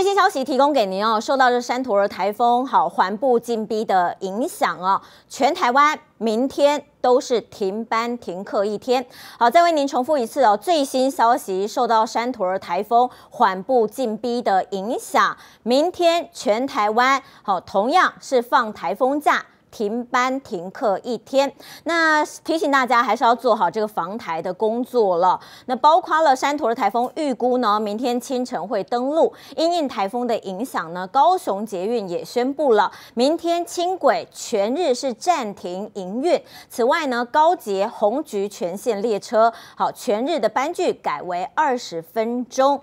最新消息提供给您哦，受到这山陀儿台风好环步进逼的影响哦，全台湾明天都是停班停课一天。好，再为您重复一次哦，最新消息受到山陀儿台风缓步进逼的影响，明天全台湾好同样是放台风假。停班停课一天，那提醒大家还是要做好这个防台的工作了。那包括了山陀的台风预估呢，明天清晨会登陆。因应台风的影响呢，高雄捷运也宣布了，明天轻轨全日是暂停营运。此外呢，高捷红橘全线列车好全日的班距改为二十分钟。